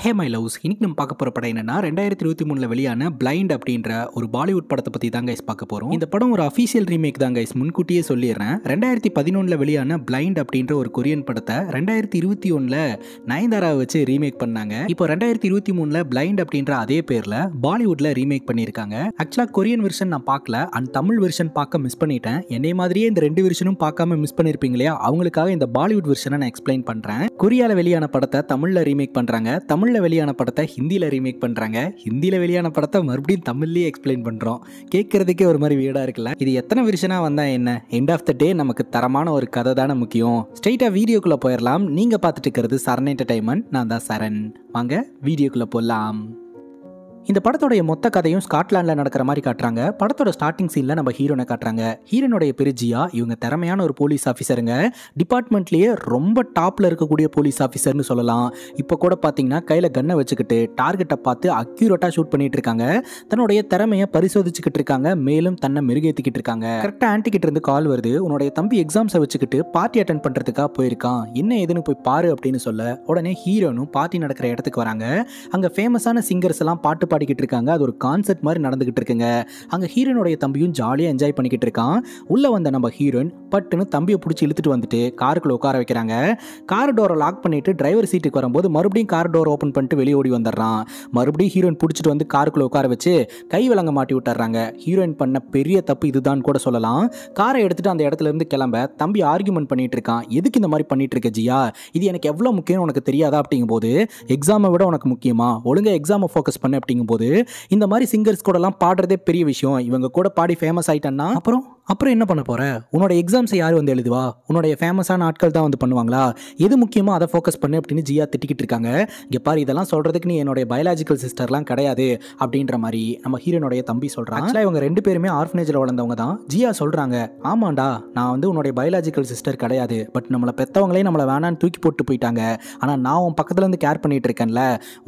hey my loves இன்னைக்கு நம்ம பார்க்க போகிற படம் என்னன்னா ரெண்டாயிரத்தி இருபத்தி மூணில் வெளியான பிளைண்ட் அப்படின்ற ஒரு பாலிவுட் படத்தை பற்றி தான் கைஸ் பார்க்க போகிறோம் இந்த படம் ஒரு அஃபீஷியல் ரீமேக் தான் கைஸ் முன்கூட்டியே சொல்லிடுறேன் ரெண்டாயிரத்தி பதினொன்றில் வெளியான பிளைண்ட் அப்படின்ற ஒரு கொரியன் படத்தை ரெண்டாயிரத்தி இருபத்தி ஒன்றில் நயன்தாராவை வச்சு ரீமேக் பண்ணாங்க இப்போ ரெண்டாயிரத்தி இருபத்தி மூணில் பிளைண்ட் அப்படின்ற அதே பேரில் பாலிவுட்டில் ரீமேக் பண்ணியிருக்காங்க ஆக்சுவலாக கொரியன் வெர்ஷன் நான் பார்க்கல அண்ட் தமிழ் வெர்ஷன் பார்க்க மிஸ் பண்ணிட்டேன் என்னை மாதிரியே இந்த ரெண்டு வெர்ஷனும் பார்க்காம மிஸ் பண்ணியிருப்பீங்க இல்லையா அவங்களுக்காக இந்த பாலிவுட் வெர்ஷனை நான் எக்ஸ்பிளைன் பண்ணுறேன் கொரியாவில் வெளியான படத்தை தமிழில் ரீமேக் பண்ணுறாங்க தமிழ் தமிழில் வெளியான படத்தை ஹிந்தியில் ரீமேக் பண்ணுறாங்க ஹிந்தியில் வெளியான படத்தை மறுபடியும் தமிழ்லேயே எக்ஸ்பிளைன் பண்ணுறோம் கேட்குறதுக்கே ஒரு மாதிரி வீடாக இருக்குல்ல இது எத்தனை வருஷனாக வந்தால் என்ன எண்ட் ஆஃப் த டே நமக்கு தரமான ஒரு கதை தானே முக்கியம் ஸ்ட்ரைட்டாக வீடியோக்குள்ளே போயிடலாம் நீங்கள் பார்த்துட்டு இருக்கிறது சரண் என்டர்டைன்மெண்ட் நான் தான் சரண் வாங்க வீடியோக்குள்ளே போடலாம் இந்த படத்தோடைய மொத்த கதையும் ஸ்காட்லாண்டில் நடக்கிற மாதிரி காட்டுறாங்க படத்தோட ஸ்டார்டிங் சீனில் நம்ம ஹீரோனை காட்டுறாங்க ஹீரோனுடைய பிரிஜியா இவங்க திறமையான ஒரு போலீஸ் ஆஃபீஸருங்க டிபார்ட்மெண்ட்லேயே ரொம்ப டாப்பில் இருக்கக்கூடிய போலீஸ் ஆஃபீஸர்னு சொல்லலாம் இப்போ கூட பார்த்தீங்கன்னா கையில் கன்னை வச்சுக்கிட்டு டார்கெட்டை பார்த்து அக்யூரேட்டாக ஷூட் பண்ணிட்டு இருக்காங்க தன்னுடைய திறமையை பரிசோதிச்சுக்கிட்டு இருக்காங்க மேலும் தன்னை மெருகேற்றிக்கிட்டு இருக்காங்க கரெக்டாக ஆன்டிக்கிட்ட இருந்து கால் வருது உன்னுடைய தம்பி எக்ஸாம்ஸை வச்சுக்கிட்டு பார்ட்டி அட்டன் பண்ணுறதுக்காக போயிருக்கான் என்ன ஏதுன்னு போய் பாரு அப்படின்னு சொல்ல உடனே ஹீரோனும் பார்ட்டி நடக்கிற இடத்துக்கு வராங்க அங்கே ஃபேமஸான சிங்கர்ஸ் எல்லாம் பாட்டு பாடிக்கிட்டு இருக்காங்க அது ஒரு கான்செர்ட் மாதிரி நடந்துகிட்டு இருக்குங்க அங்கே ஹீரோனுடைய தம்பியும் ஜாலியாக என்ஜாய் பண்ணிக்கிட்டு இருக்கான் உள்ளே வந்த நம்ம ஹீரோயின் பட்டுன்னு தம்பியை பிடிச்சி இழுத்துட்டு வந்துட்டு காருக்குள்ள உட்கார வைக்கிறாங்க கார் டோரை லாக் பண்ணிட்டு டிரைவர் சீட்டுக்கு வரும்போது மறுபடியும் கார் டோர் ஓப்பன் பண்ணிட்டு வெளியே ஓடி வந்துடுறான் மறுபடியும் ஹீரோயின் பிடிச்சிட்டு வந்து காருக்குள்ளே உட்கார வச்சு கை விலங்க மாட்டி விட்டுறாங்க ஹீரோயின் பண்ண பெரிய தப்பு இதுதான் கூட சொல்லலாம் காரை எடுத்துட்டு அந்த இடத்துல இருந்து கிளம்ப தம்பி ஆர்குமெண்ட் பண்ணிட்டு இருக்கான் எதுக்கு இந்த மாதிரி பண்ணிட்டு இருக்க ஜியா இது எனக்கு எவ்வளோ முக்கியம் உனக்கு தெரியாதா அப்படிங்கும்போது எக்ஸாமை விட உனக்கு முக்கியமா ஒழுங்காக எக்ஸாமை ஃபோக்கஸ் பண்ண அப்படிங்கும் போது இந்த மாதிரி சிங்கர்ஸ் கூடலாம் பாடுறதே பெரிய விஷயம் இவங்க கூட பாடி ஃபேமஸ் ஆயிட்டேன்னா அப்புறம் அப்புறம் என்ன பண்ண போகிற உன்னோட எக்ஸாம்ஸை யார் வந்து எழுதுவா உன்னோடைய ஃபேமஸான ஆட்கள் தான் வந்து பண்ணுவாங்களா எது முக்கியமோ அதை ஃபோக்கஸ் பண்ணு அப்படின்னு ஜியா திட்டிக்கிட்டு இருக்காங்க இங்கே பாரு இதெல்லாம் சொல்கிறதுக்கு நீ என்னோட பயாலஜிக்கல் சிஸ்டர்லாம் கிடையாது அப்படின்ற மாதிரி நம்ம ஹீரோனுடைய தம்பி சொல்கிறாங்க ஆக்சுவலாக இவங்க ரெண்டு பேருமே ஆர்ஃபனேஜில் வளர்ந்தவங்க தான் ஜியா சொல்கிறாங்க ஆமாண்டா நான் வந்து உன்னோட பயாலஜிக்கல் சிஸ்டர் கிடையாது பட் நம்மளை பெற்றவங்களே நம்மளை வேணான்னு தூக்கி போட்டு போயிட்டாங்க ஆனால் நான் உன் பக்கத்துலேருந்து கேர் பண்ணிகிட்டு இருக்கேன்ல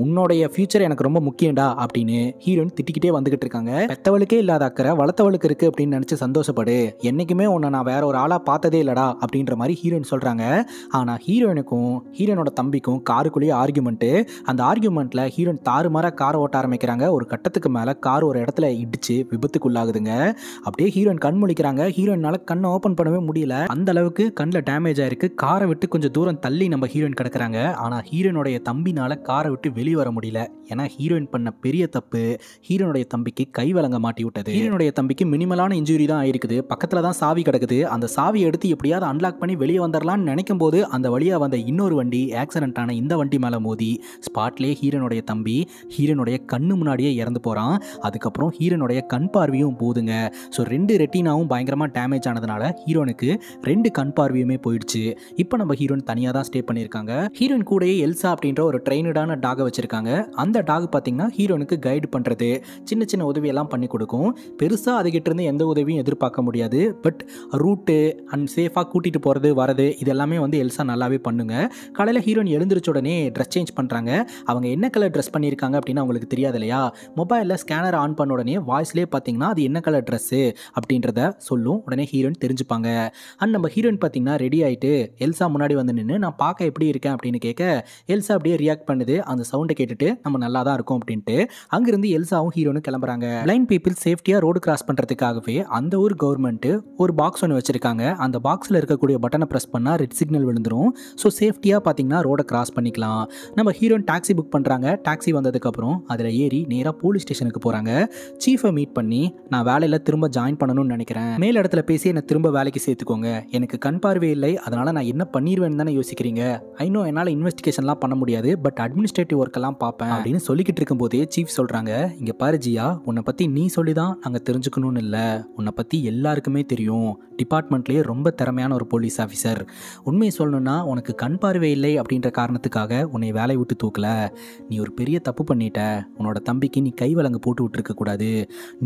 உன்னோடைய ஃபியூச்சர் எனக்கு ரொம்ப முக்கியம்டா அப்படின்னு ஹீரோயின் திட்டிக்கிட்டே வந்துகிட்டு இருக்காங்க பெற்றவளுக்கே இல்லாத அக்கறை வளர்த்தவளுக்கு இருக்குது அப்படின்னு நினச்சி சந்தோஷப்படு ஈடுபாடு என்றைக்குமே உன்னை நான் வேற ஒரு ஆளாக பார்த்ததே இல்லடா அப்படின்ற மாதிரி ஹீரோயின் சொல்கிறாங்க ஆனால் ஹீரோயினுக்கும் ஹீரோயினோட தம்பிக்கும் காருக்குள்ளேயே ஆர்கியூமெண்ட்டு அந்த ஆர்கியூமெண்ட்டில் ஹீரோயின் தாறுமாறாக கார் ஓட்ட ஆரம்பிக்கிறாங்க ஒரு கட்டத்துக்கு மேலே கார் ஒரு இடத்துல இடிச்சு விபத்துக்குள்ளாகுதுங்க அப்படியே ஹீரோயின் கண் முழிக்கிறாங்க ஹீரோயினால் கண்ணை ஓப்பன் பண்ணவே முடியல அந்த அளவுக்கு கண்ணில் டேமேஜ் ஆயிருக்கு காரை விட்டு கொஞ்சம் தூரம் தள்ளி நம்ம ஹீரோயின் கிடக்கிறாங்க ஆனால் ஹீரோயினுடைய தம்பினால் காரை விட்டு வெளியே வர முடியல ஏன்னா ஹீரோயின் பண்ண பெரிய தப்பு ஹீரோனுடைய தம்பிக்கு கை வழங்க மாட்டி விட்டது ஹீரோனுடைய தம்பிக்கு மினிமலான இன்ஜுரி தான் ஆயிருக்குது பக்கத்தில் தான் சாவி கிடக்குது அந்த சாவி எடுத்து எப்படியாவது அன்லாக் பண்ணி வெளியே வந்துடலான்னு நினைக்கும் போது அந்த வழியாக வந்த இன்னொரு வண்டி ஆக்சிடென்ட்டான இந்த வண்டி மேலே மோதி ஸ்பாட்லேயே ஹீரனுடைய தம்பி ஹீரனுடைய கண்ணு முன்னாடியே இறந்து போகிறான் அதுக்கப்புறம் ஹீரனுடைய கண் பார்வையும் போதுங்க ஸோ ரெண்டு ரெட்டினாவும் பயங்கரமாக டேமேஜ் ஆனதுனால ஹீரோனுக்கு ரெண்டு கண் பார்வையுமே போயிடுச்சு இப்போ நம்ம ஹீரோன் தனியாக தான் ஸ்டே பண்ணியிருக்காங்க ஹீரோன் கூடயே எல்சா அப்படின்ற ஒரு ட்ரெயினடான டாகை வச்சுருக்காங்க அந்த டாக் பார்த்திங்கன்னா ஹீரோனுக்கு கைடு பண்ணுறது சின்ன சின்ன உதவியெல்லாம் பண்ணி கொடுக்கும் பெருசாக அதுகிட்ட இருந்து எந்த உதவியும் எதிர்பார்க்க முடியாது பட் ரூட்டு அண்ட் சேஃபாக கூட்டிகிட்டு போகிறது வரது இதெல்லாமே வந்து எல்சா நல்லாவே பண்ணுங்க காலையில் ஹீரோயின் எழுந்திரிச்ச உடனே ட்ரெஸ் சேஞ்ச் பண்ணுறாங்க அவங்க என்ன கலர் ட்ரெஸ் பண்ணியிருக்காங்க அப்படின்னு அவங்களுக்கு தெரியாது இல்லையா மொபைலில் ஸ்கேனர் ஆன் பண்ண உடனே வாய்ஸ்லேயே பார்த்தீங்கன்னா அது என்ன கலர் ட்ரெஸ்ஸு அப்படின்றத சொல்லும் உடனே ஹீரோயின் தெரிஞ்சுப்பாங்க அண்ட் நம்ம ஹீரோயின் பார்த்தீங்கன்னா ரெடி ஆகிட்டு எல்சா முன்னாடி வந்து நின்று நான் பார்க்க எப்படி இருக்கேன் அப்படின்னு கேட்க எல்சா அப்படியே ரியாக்ட் பண்ணுது அந்த சவுண்டை கேட்டுட்டு நம்ம நல்லா தான் இருக்கும் அப்படின்ட்டு அங்கேருந்து எல்சாவும் ஹீரோனும் கிளம்புறாங்க பிளைண்ட் பீப்புள் சேஃப்டியாக ரோடு கிராஸ் பண்ணுறதுக்காகவே அந்த ஊர் கவர்மெண்ட் கவர்மெண்ட்டு ஒரு பாக்ஸ் ஒன்று வச்சுருக்காங்க அந்த பாக்ஸில் இருக்கக்கூடிய பட்டனை ப்ரெஸ் பண்ணால் ரெட் சிக்னல் விழுந்துடும் ஸோ சேஃப்டியாக பார்த்தீங்கன்னா ரோடை கிராஸ் பண்ணிக்கலாம் நம்ம ஹீரோயின் டாக்ஸி புக் பண்ணுறாங்க டாக்ஸி வந்ததுக்கப்புறம் அதில் ஏறி நேராக போலீஸ் ஸ்டேஷனுக்கு போகிறாங்க சீஃபை மீட் பண்ணி நான் வேலையில் திரும்ப ஜாயின் பண்ணணும்னு நினைக்கிறேன் மேல் இடத்துல பேசி என்னை திரும்ப வேலைக்கு சேர்த்துக்கோங்க எனக்கு கண் பார்வை இல்லை அதனால் நான் என்ன பண்ணிடுவேன்னு தானே யோசிக்கிறீங்க இன்னும் என்னால் இன்வெஸ்டிகேஷன்லாம் பண்ண முடியாது பட் அட்மினிஸ்ட்ரேட்டிவ் ஒர்க்கெல்லாம் பார்ப்பேன் அப்படின்னு சொல்லிக்கிட்டு இருக்கும்போதே சீஃப் சொல்கிறாங்க இங்கே பாரு ஜியா உன்னை பற்றி நீ சொல்லி தான் நாங்கள் தெரிஞ்சுக்கணும்னு இல்லை உன்னை பற்றி எல்லா எல்லாருக்குமே தெரியும் டிபார்ட்மெண்ட்லேயே ரொம்ப திறமையான ஒரு போலீஸ் ஆஃபீஸர் உண்மையை சொல்லணும்னா உனக்கு கண் பார்வை இல்லை அப்படின்ற காரணத்துக்காக உன்னை வேலையை விட்டு தூக்கல நீ ஒரு பெரிய தப்பு பண்ணிட்ட உன்னோட தம்பிக்கு நீ கை விலங்கு போட்டு கூடாது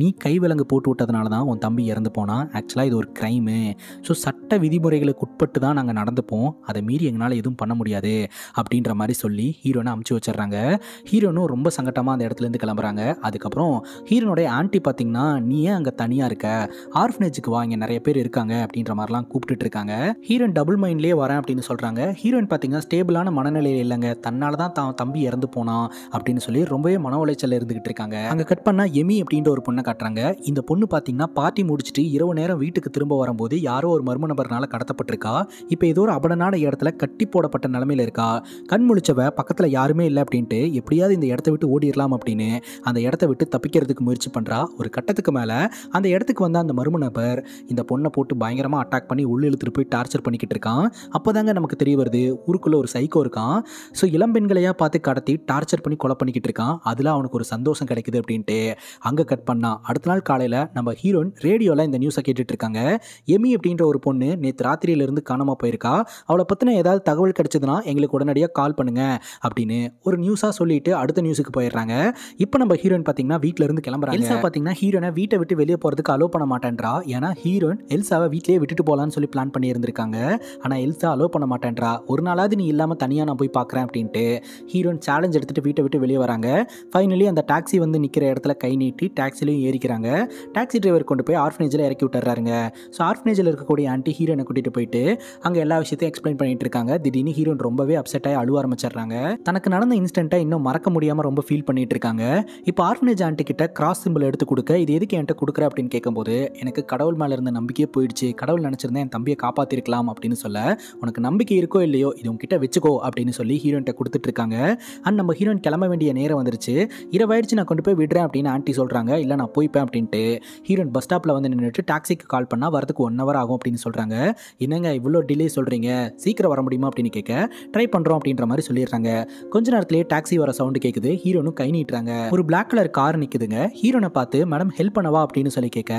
நீ கை விலங்கு போட்டு விட்டதுனால தான் உன் தம்பி இறந்து போனால் ஆக்சுவலாக இது ஒரு க்ரைமு ஸோ சட்ட விதிமுறைகளுக்கு உட்பட்டு தான் நாங்கள் நடந்துப்போம் அதை மீறி எங்களால் எதுவும் பண்ண முடியாது அப்படின்ற மாதிரி சொல்லி ஹீரோனை அமுச்சு வச்சிடுறாங்க ஹீரோனும் ரொம்ப சங்கட்டமாக அந்த இடத்துலேருந்து கிளம்புறாங்க அதுக்கப்புறம் ஹீரோனுடைய ஆண்டி பார்த்திங்கன்னா நீ ஏன் அங்கே தனியாக இருக்க ஆர்ஃப் ஆர்ஃபனேஜுக்கு வாங்க நிறைய பேர் இருக்காங்க அப்படின்ற மாதிரிலாம் கூப்பிட்டு இருக்காங்க ஹீரோயின் டபுள் மைண்ட்லேயே வரேன் அப்படின்னு சொல்கிறாங்க ஹீரோயின் பார்த்தீங்கன்னா ஸ்டேபிளான மனநிலையில் இல்லைங்க தன்னால தான் தான் தம்பி இறந்து போனான் அப்படின்னு சொல்லி ரொம்பவே மன உளைச்சலில் இருந்துகிட்டு இருக்காங்க அங்கே கட் பண்ணால் எமி அப்படின்ற ஒரு பொண்ணை காட்டுறாங்க இந்த பொண்ணு பார்த்தீங்கன்னா பார்ட்டி முடிச்சுட்டு இரவு நேரம் வீட்டுக்கு திரும்ப வரும்போது யாரோ ஒரு மர்ம நபர்னால கடத்தப்பட்டிருக்கா இப்போ ஏதோ ஒரு அபடனான இடத்துல கட்டி போடப்பட்ட நிலமையில இருக்கா கண் முழிச்சவ பக்கத்தில் யாருமே இல்லை அப்படின்ட்டு எப்படியாவது இந்த இடத்த விட்டு ஓடிடலாம் அப்படின்னு அந்த இடத்த விட்டு தப்பிக்கிறதுக்கு முயற்சி பண்ணுறா ஒரு கட்டத்துக்கு மேலே அந்த இடத்துக்கு வந்த அந்த மர்ம கிட்னாப்பர் இந்த பொண்ணை போட்டு பயங்கரமாக அட்டாக் பண்ணி உள்ள இழுத்துட்டு போய் டார்ச்சர் பண்ணிக்கிட்டு இருக்கான் அப்போ தாங்க நமக்கு தெரிய வருது ஊருக்குள்ளே ஒரு சைக்கோ இருக்கான் ஸோ இளம்பெண்களையாக பார்த்து கடத்தி டார்ச்சர் பண்ணி கொலை பண்ணிக்கிட்டு இருக்கான் அதில் அவனுக்கு ஒரு சந்தோஷம் கிடைக்குது அப்படின்ட்டு அங்கே கட் பண்ணான் அடுத்த நாள் காலையில் நம்ம ஹீரோயின் ரேடியோவில் இந்த நியூஸை கேட்டுட்டு இருக்காங்க எமி அப்படின்ற ஒரு பொண்ணு நேற்று ராத்திரியிலேருந்து காணாமல் போயிருக்கா அவளை பற்றின ஏதாவது தகவல் கிடைச்சதுன்னா எங்களுக்கு உடனடியாக கால் பண்ணுங்கள் அப்படின்னு ஒரு நியூஸாக சொல்லிட்டு அடுத்த நியூஸுக்கு போயிடுறாங்க இப்போ நம்ம ஹீரோயின் பார்த்தீங்கன்னா வீட்டிலேருந்து கிளம்புறாங்க பார்த்தீங்கன்னா ஹீரோனை வீட்டை விட்டு வெளியே போகிறதுக்கு அலோ பண்ண மாட்டேன்றா ஏன்னா ஹீரோயின் எல்சாவை வீட்லேயே விட்டுட்டு போகலான்னு சொல்லி பிளான் பண்ணியிருந்திருக்காங்க ஆனால் எல்சா அலோவ் பண்ண மாட்டேன்றா ஒரு நாளாவது நீ இல்லாமல் தனியாக நான் போய் பார்க்குறேன் அப்படின்ட்டு ஹீரோயின் சேலஞ்ச் எடுத்துகிட்டு வீட்டை விட்டு வெளியே வராங்க ஃபைனலி அந்த டாக்ஸி வந்து நிற்கிற இடத்துல கை நீட்டி டாக்ஸிலையும் ஏறிக்கிறாங்க டாக்ஸி டிரைவர் கொண்டு போய் ஆர்ஃபனேஜில் இறக்கி விட்டுறாருங்க ஸோ ஆர்ஃபனேஜில் இருக்கக்கூடிய ஆண்டி ஹீரோயினை கூட்டிகிட்டு போயிட்டு அங்கே எல்லா விஷயத்தையும் எக்ஸ்பிளைன் பண்ணிட்டு இருக்காங்க திடீர்னு ஹீரோயின் ரொம்பவே அப்செட்டாக அழுவ ஆரம்பிச்சிடுறாங்க தனக்கு நடந்த இன்ஸ்டண்ட்டை இன்னும் மறக்க முடியாமல் ரொம்ப ஃபீல் பண்ணிட்டு இருக்காங்க இப்போ ஆர்ஃபனேஜ் ஆண்டி கிட்ட கிராஸ் சிம்பிள் எடுத்து கொடுக்க இது எதுக்கு என்கிட்ட கொடுக்குற அப்படின்னு கேட்கும்போது எனக்கு கடவுள் மேலே இருந்த நம்பிக்கையே போயிடுச்சு கடவுள் நினச்சிருந்தேன் என் தம்பியை காப்பாற்றிருக்கலாம் அப்படின்னு சொல்ல உனக்கு நம்பிக்கை இருக்கோ இல்லையோ இது உங்ககிட்ட வச்சுக்கோ அப்படின்னு சொல்லி ஹீரோயின்ட்ட கொடுத்துட்ருக்காங்க அண்ட் நம்ம ஹீரோயின் கிளம்ப வேண்டிய நேரம் வந்துருச்சு இரவாயிடுச்சு நான் கொண்டு போய் விடுறேன் அப்படின்னு ஆண்டி சொல்கிறாங்க இல்லை நான் போய்ப்பேன் அப்படின்ட்டு ஹீரோயின் பஸ் ஸ்டாப்பில் வந்து நின்றுட்டு டாக்ஸிக்கு கால் பண்ணால் வரதுக்கு ஒன் ஹவர் ஆகும் அப்படின்னு சொல்கிறாங்க என்னங்க இவ்வளோ டிலே சொல்கிறீங்க சீக்கிரம் வர முடியுமா அப்படின்னு கேட்க ட்ரை பண்ணுறோம் அப்படின்ற மாதிரி சொல்லிடுறாங்க கொஞ்ச நேரத்துலேயே டாக்ஸி வர சவுண்டு கேட்குது ஹீரோனும் கை நீட்டுறாங்க ஒரு பிளாக் கலர் கார் நிற்குதுங்க ஹீரோனை பார்த்து மேடம் ஹெல்ப் பண்ணவா அப்படின்னு சொல்லி கேட்க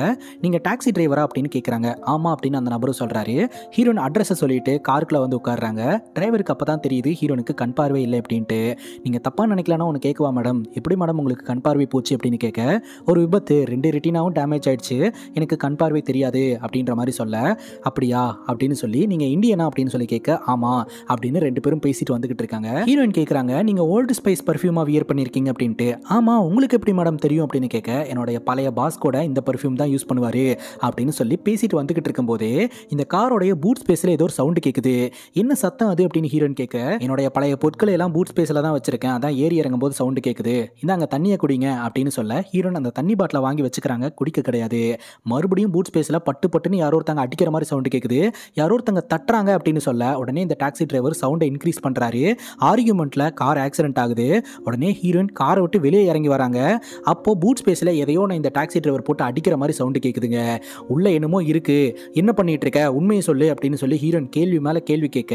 நீங்கள் டாக்ஸ் டாக்ஸி டிரைவரா அப்படின்னு கேட்குறாங்க ஆமா அப்படின்னு அந்த நபரும் சொல்கிறாரு ஹீரோன் அட்ரஸை சொல்லிட்டு காருக்குள்ளே வந்து உட்காடுறாங்க டிரைவருக்கு அப்போ தான் தெரியுது ஹீரோனுக்கு கண் பார்வை இல்லை அப்படின்ட்டு நீங்கள் தப்பாக நினைக்கலன்னா ஒன்று கேட்குவா மேடம் எப்படி மேடம் உங்களுக்கு கண் பார்வை போச்சு அப்படின்னு கேட்க ஒரு விபத்து ரெண்டு ரெட்டினாவும் டேமேஜ் ஆயிடுச்சு எனக்கு கண் பார்வை தெரியாது அப்படின்ற மாதிரி சொல்ல அப்படியா அப்படின்னு சொல்லி நீங்கள் இந்தியனா அப்படின்னு சொல்லி கேட்க ஆமாம் அப்படின்னு ரெண்டு பேரும் பேசிட்டு வந்துகிட்டு இருக்காங்க ஹீரோயின் கேட்குறாங்க நீங்கள் ஓல்டு ஸ்பைஸ் பர்ஃபியூமா வியர் பண்ணியிருக்கீங்க அப்படின்ட்டு ஆமாம் உங்களுக்கு எப்படி மேடம் தெரியும் அப்படின்னு கேட்க என்னுடைய பழைய பாஸ் கூட இந்த பர்ஃப்யூம் தான் யூஸ் பண்ணுவார் அப்படின்னு சொல்லி பேசிட்டு வந்துகிட்டு இருக்கும்போது இந்த காரோடைய பூட் ஸ்பேஸில் ஏதோ ஒரு சவுண்டு கேட்குது என்ன சத்தம் அது அப்படின்னு ஹீரோன் கேட்க என்னுடைய பழைய பொருட்களை எல்லாம் பூட் ஸ்பேஸில் தான் வச்சிருக்கேன் அதான் ஏறி இறங்கும் போது கேக்குது இந்த அங்க தண்ணியை குடிங்க அப்படின்னு சொல்ல ஹீரோயின் அந்த தண்ணி பாட்டிலை வாங்கி வச்சுக்கிறாங்க குடிக்க கிடையாது மறுபடியும் பூட் ஸ்பேஸ்ல பட்டு பட்டுன்னு யாரோ ஒருத்தங்க அடிக்கிற மாதிரி சவுண்டு கேட்குது யாரோ ஒருத்தங்க தட்டுறாங்க அப்படின்னு சொல்ல உடனே இந்த டாக்ஸி டிரைவர் சவுண்டை இன்க்ரீஸ் பண்ணுறாரு ஆர்கியூமெண்ட்டில் கார் ஆக்சிடென்ட் ஆகுது உடனே ஹீரோயின் காரை விட்டு வெளியே இறங்கி வராங்க அப்போ பூட் ஸ்பேஸில் எதையோ நான் இந்த டாக்ஸி டிரைவர் போட்டு அடிக்கிற மாதிரி சவுண்டு கேட்குதுங்க உள்ளே என்னமோ இருக்குது என்ன பண்ணிகிட்டு இருக்க உண்மையை சொல்லு அப்படின்னு சொல்லி ஹீரோன் கேள்வி மேலே கேள்வி கேட்க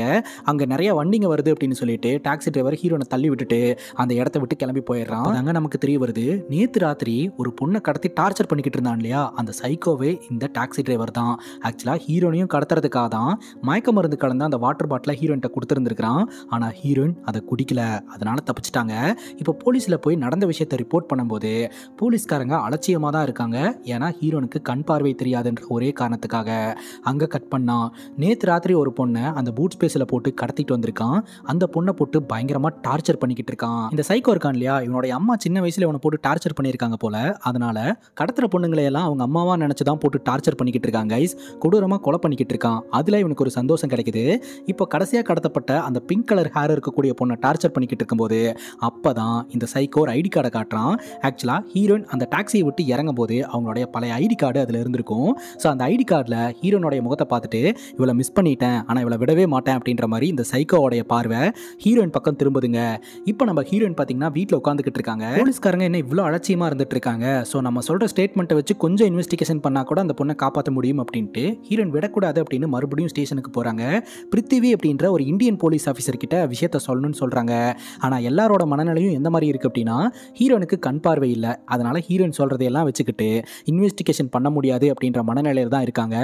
அங்கே நிறைய வண்டிங்க வருது அப்படின்னு சொல்லிட்டு டாக்ஸி டிரைவர் ஹீரோனை தள்ளி விட்டுட்டு அந்த இடத்த விட்டு கிளம்பி போயிடுறான் அங்கே நமக்கு தெரிய வருது நேற்று ராத்திரி ஒரு பொண்ணை கடத்தி டார்ச்சர் பண்ணிக்கிட்டு இருந்தான் இல்லையா அந்த சைக்கோவே இந்த டாக்ஸி டிரைவர் தான் ஆக்சுவலாக ஹீரோனையும் கடத்துறதுக்காக தான் மயக்க மருந்து கலந்து அந்த வாட்டர் பாட்டிலை ஹீரோயின்ட்ட கொடுத்துருந்துருக்கான் ஆனால் ஹீரோயின் அதை குடிக்கல அதனால் தப்பிச்சிட்டாங்க இப்போ போலீஸில் போய் நடந்த விஷயத்தை ரிப்போர்ட் பண்ணும்போது போலீஸ்காரங்க அலட்சியமாக தான் இருக்காங்க ஏன்னா ஹீரோனுக்கு கண் பார்வை பார்வை தெரியாதுன்ற ஒரே காரணத்துக்காக அங்கே கட் பண்ணான் நேற்று ராத்திரி ஒரு பொண்ணை அந்த பூட் ஸ்பேஸில் போட்டு கடத்திட்டு வந்திருக்கான் அந்த பொண்ணை போட்டு பயங்கரமாக டார்ச்சர் பண்ணிக்கிட்டு இருக்கான் இந்த சைக்கோ இருக்கான் இல்லையா இவனுடைய அம்மா சின்ன வயசில் இவனை போட்டு டார்ச்சர் பண்ணியிருக்காங்க போல அதனால கடத்துகிற பொண்ணுங்களையெல்லாம் அவங்க அம்மாவா நினச்சி தான் போட்டு டார்ச்சர் பண்ணிக்கிட்டு இருக்காங்க கைஸ் கொடூரமாக கொலை பண்ணிக்கிட்டு இருக்கான் அதில் இவனுக்கு ஒரு சந்தோஷம் கிடைக்குது இப்போ கடைசியாக கடத்தப்பட்ட அந்த பிங்க் கலர் ஹேர் இருக்கக்கூடிய பொண்ணை டார்ச்சர் பண்ணிக்கிட்டு இருக்கும்போது அப்போ தான் இந்த சைக்கோ ஒரு ஐடி கார்டை காட்டுறான் ஆக்சுவலாக ஹீரோயின் அந்த டாக்ஸியை விட்டு இறங்கும் போது அவங்களுடைய பழைய ஐடி கார்டு அதில் இருந்து இருந்திருக்கும் ஸோ அந்த ஐடி கார்டில் ஹீரோனுடைய முகத்தை பார்த்துட்டு இவளை மிஸ் பண்ணிட்டேன் ஆனால் இவளை விடவே மாட்டேன் அப்படின்ற மாதிரி இந்த சைக்கோவோடைய பார்வை ஹீரோயின் பக்கம் திரும்புதுங்க இப்போ நம்ம ஹீரோயின் பார்த்தீங்கன்னா வீட்டில் உட்காந்துக்கிட்டு இருக்காங்க போலீஸ்காரங்க என்ன இவ்வளோ அலட்சியமாக இருந்துட்டு இருக்காங்க ஸோ நம்ம சொல்கிற ஸ்டேட்மெண்ட்டை வச்சு கொஞ்சம் இன்வெஸ்டிகேஷன் பண்ணால் கூட அந்த பொண்ணை காப்பாற்ற முடியும் அப்படின்ட்டு ஹீரோயின் விடக்கூடாது அப்படின்னு மறுபடியும் ஸ்டேஷனுக்கு போகிறாங்க பிருத்திவி அப்படின்ற ஒரு இந்தியன் போலீஸ் ஆஃபீஸர் கிட்ட விஷயத்த சொல்லணும்னு சொல்கிறாங்க ஆனால் எல்லாரோட மனநிலையும் எந்த மாதிரி இருக்குது அப்படின்னா ஹீரோனுக்கு கண் பார்வை இல்லை அதனால் ஹீரோயின் சொல்கிறதையெல்லாம் வச்சுக்கிட்டு இன்வெஸ்டிகேஷன் பண்ண முடியாது அப்படின்ற மனநிலையில் தான் இருக்காங்க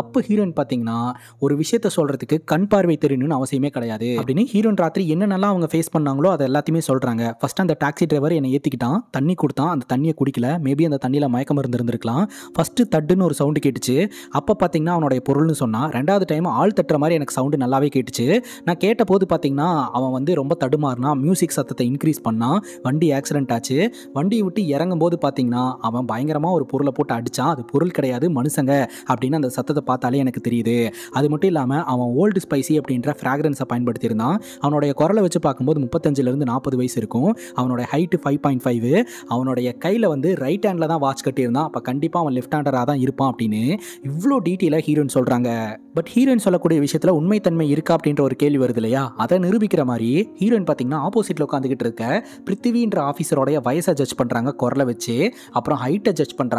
அப்போ ஹீரோயின் பார்த்தீங்கன்னா ஒரு விஷயத்த சொல்கிறதுக்கு கண் பார்வை தெரியணும்னு அவசியமே கிடையாது அப்படின்னு ஹீரோயின் ராத்திரி என்னென்னலாம் அவங்க ஃபேஸ் பண்ணாங்களோ அதை எல்லாத்தையுமே சொல்கிறாங்க ஃபஸ்ட்டு அந்த டாக்ஸி டிரைவர் என்னை ஏற்றிக்கிட்டான் தண்ணி கொடுத்தான் அந்த தண்ணியை குடிக்கல மேபி அந்த தண்ணியில் மயக்கம் இருந்திருந்துருக்கலாம் ஃபஸ்ட்டு தட்டுன்னு ஒரு சவுண்டு கேட்டுச்சு அப்போ பார்த்தீங்கன்னா அவனுடைய பொருள்னு சொன்னான் ரெண்டாவது டைம் ஆள் தட்டுற மாதிரி எனக்கு சவுண்டு நல்லாவே கேட்டுச்சு நான் கேட்ட போது பார்த்தீங்கன்னா அவன் வந்து ரொம்ப தடுமாறினா மியூசிக் சத்தத்தை இன்க்ரீஸ் பண்ணான் வண்டி ஆக்சிடென்ட் ஆச்சு வண்டியை விட்டு இறங்கும் போது பார்த்தீங்கன்னா அவன் பயங்கரமாக ஒரு பொருளை போட்டு அடித்தான் அது பொருள் கிடையாது கிடையாது மனுஷங்க அப்படின்னு அந்த சத்தத்தை பார்த்தாலே எனக்கு தெரியுது அது மட்டும் இல்லாமல் அவன் ஓல்டு ஸ்பைசி அப்படின்ற ஃப்ராக்ரன்ஸை பயன்படுத்தியிருந்தான் அவனுடைய குரலை வச்சு பார்க்கும்போது முப்பத்தஞ்சிலேருந்து நாற்பது வயசு இருக்கும் அவனுடைய ஹைட்டு ஃபைவ் பாயிண்ட் ஃபைவ் அவனுடைய கையில் வந்து ரைட் ஹேண்டில் தான் வாட்ச் கட்டியிருந்தான் அப்போ கண்டிப்பாக அவன் லெஃப்ட் ஹேண்டராக தான் இருப்பான் அப்படின்னு இவ்வளோ டீட்டெயிலாக ஹீரோயின் சொல்கிறாங்க பட் ஹீரோயின் சொல்லக்கூடிய விஷயத்தில் உண்மைத்தன்மை இருக்கா அப்படின்ற ஒரு கேள்வி வருது இல்லையா அதை நிரூபிக்கிற மாதிரி ஹீரோயின் பார்த்தீங்கன்னா ஆப்போசிட்டில் உட்காந்துக்கிட்டு இருக்க பிருத்திவின்ற ஆஃபீஸரோடைய வயசை ஜட்ஜ் பண்ணுறாங்க குரலை வச்சு அப்புறம் ஹைட்டை ஜட்ஜ் பண்ணுறாங்க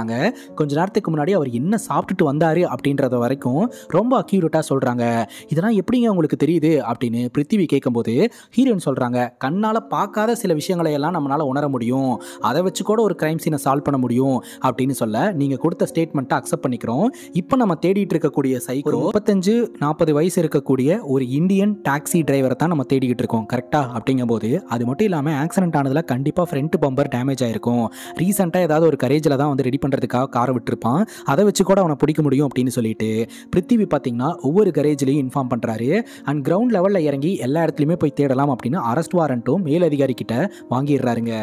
கொஞ்ச நேரத்துக்கு முன்னாடி அவர் என்ன சாப்பிட்டுட்டு வந்தார் அப்படின்றத வரைக்கும் ரொம்ப அக்யூரேட்டாக சொல்கிறாங்க இதெல்லாம் எப்படிங்க உங்களுக்கு தெரியுது அப்படின்னு பிருத்திவி கேட்கும்போது ஹீரோயின் சொல்கிறாங்க கண்ணால் பார்க்காத சில விஷயங்களை எல்லாம் நம்மளால் உணர முடியும் அதை வச்சு கூட ஒரு கிரைம் சீனை சால்வ் பண்ண முடியும் அப்படின்னு சொல்ல நீங்கள் கொடுத்த ஸ்டேட்மெண்ட்டை அக்செப்ட் பண்ணிக்கிறோம் இப்போ நம்ம தேடிட்டு இருக்கக்கூடிய சைக்கிள் முப்பத்தஞ்சு நாற்பது வயசு இருக்கக்கூடிய ஒரு இந்தியன் டாக்ஸி டிரைவரை தான் நம்ம தேடிக்கிட்டு இருக்கோம் கரெக்டாக அப்படிங்கும்போது அது மட்டும் இல்லாமல் ஆக்சிடென்ட் ஆனதில் கண்டிப்பாக ஃப்ரண்ட் பம்பர் டேமேஜ் ஆயிருக்கும் ரீசெண்டாக ஏதாவது ஒரு கரேஜில் தான் வந்து ரெடி பண்ணுறதுக்காக காரை விட்டுருப்பான் அதை வச்சு கூட அவனை பிடிக்க முடியும் அப்படின்னு சொல்லிட்டு பிருத்திவி பார்த்தீங்கன்னா ஒவ்வொரு கரேஜ்லையும் இன்ஃபார்ம் பண்ணுறாரு அண்ட் கிரவுண்ட் லெவலில் இறங்கி எல்லா இடத்துலையுமே போய் தேடலாம் அப்படின்னு அரெஸ்ட் வாரண்ட்டும் மேலதிகாரி கிட்ட வாங்கிடுறாருங்க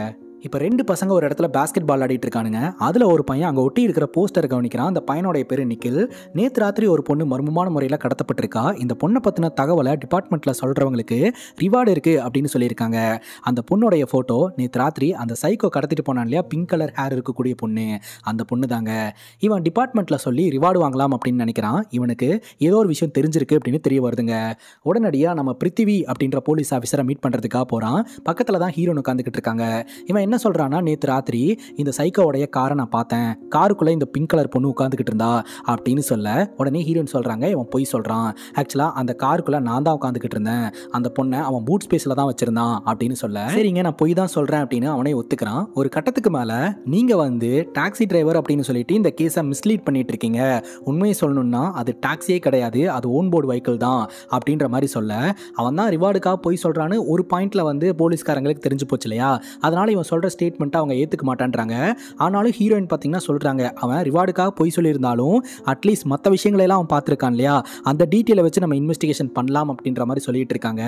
இப்போ ரெண்டு பசங்க ஒரு இடத்துல பேஸ்கெட் பால் ஆடிட்டு இருக்கானுங்க அதில் ஒரு பையன் அங்கே ஒட்டி இருக்கிற போஸ்டர் கவனிக்கிறான் அந்த பையனுடைய பேர் நிக்கில் நேற்று ராத்திரி ஒரு பொண்ணு மர்மமான முறையில் கடத்தப்பட்டிருக்கா இந்த பொண்ணை பற்றின தகவலை டிபார்ட்மெண்ட்டில் சொல்கிறவங்களுக்கு ரிவார்டு இருக்குது அப்படின்னு சொல்லியிருக்காங்க அந்த பொண்ணுடைய ஃபோட்டோ நேற்று ராத்திரி அந்த சைக்கோ கடத்திட்டு போனான் இல்லையா பிங்க் கலர் ஹேர் இருக்கக்கூடிய பொண்ணு அந்த பொண்ணு தாங்க இவன் டிபார்ட்மெண்ட்டில் சொல்லி ரிவார்டு வாங்கலாம் அப்படின்னு நினைக்கிறான் இவனுக்கு ஏதோ ஒரு விஷயம் தெரிஞ்சிருக்கு அப்படின்னு தெரிய வருதுங்க உடனடியாக நம்ம பிருத்திவி அப்படின்ற போலீஸ் ஆஃபீஸரை மீட் பண்ணுறதுக்காக போகிறான் பக்கத்தில் தான் ஹீரோன் உட்காந்துக்கிட்டு இருக்காங்க இவன் என்ன சொல்கிறான்னா நேற்று ராத்திரி இந்த சைக்கோடைய காரை நான் பார்த்தேன் காருக்குள்ளே இந்த பிங்க் கலர் பொண்ணு உட்காந்துக்கிட்டு இருந்தா அப்படின்னு சொல்ல உடனே ஹீரோயின் சொல்கிறாங்க இவன் போய் சொல்கிறான் ஆக்சுவலாக அந்த காருக்குள்ளே நான் தான் உட்காந்துக்கிட்டு இருந்தேன் அந்த பொண்ணை அவன் பூட் ஸ்பேஸில் தான் வச்சுருந்தான் அப்படின்னு சொல்ல சரிங்க நான் போய் தான் சொல்கிறேன் அப்படின்னு அவனே ஒத்துக்கிறான் ஒரு கட்டத்துக்கு மேலே நீங்கள் வந்து டாக்ஸி டிரைவர் அப்படின்னு சொல்லிட்டு இந்த கேஸை மிஸ்லீட் பண்ணிட்டு இருக்கீங்க உண்மையை சொல்லணும்னா அது டாக்ஸியே கிடையாது அது ஓன் போர்டு வெஹிக்கிள் தான் அப்படின்ற மாதிரி சொல்ல அவன் தான் ரிவார்டுக்காக போய் சொல்கிறான்னு ஒரு பாயிண்ட்டில் வந்து போலீஸ்காரங்களுக்கு தெரிஞ்சு போச்சு இல்லையா அதனால் இவன் சொல்கிற ஸ்டேட்மெண்ட்டை அவங்க ஏற்றுக்க மாட்டான்றாங்க ஆனாலும் ஹீரோயின் பார்த்தீங்கன்னா சொல்கிறாங்க அவன் ரிவார்டுக்காக பொய் சொல்லியிருந்தாலும் அட்லீஸ்ட் மற்ற விஷயங்களெல்லாம் அவன் பார்த்துருக்கான் இல்லையா அந்த டீட்டெயிலை வச்சு நம்ம இன்வெஸ்டிகேஷன் பண்ணலாம் அப்படின்ற மாதிரி சொல்லிட்டு இருக்காங்க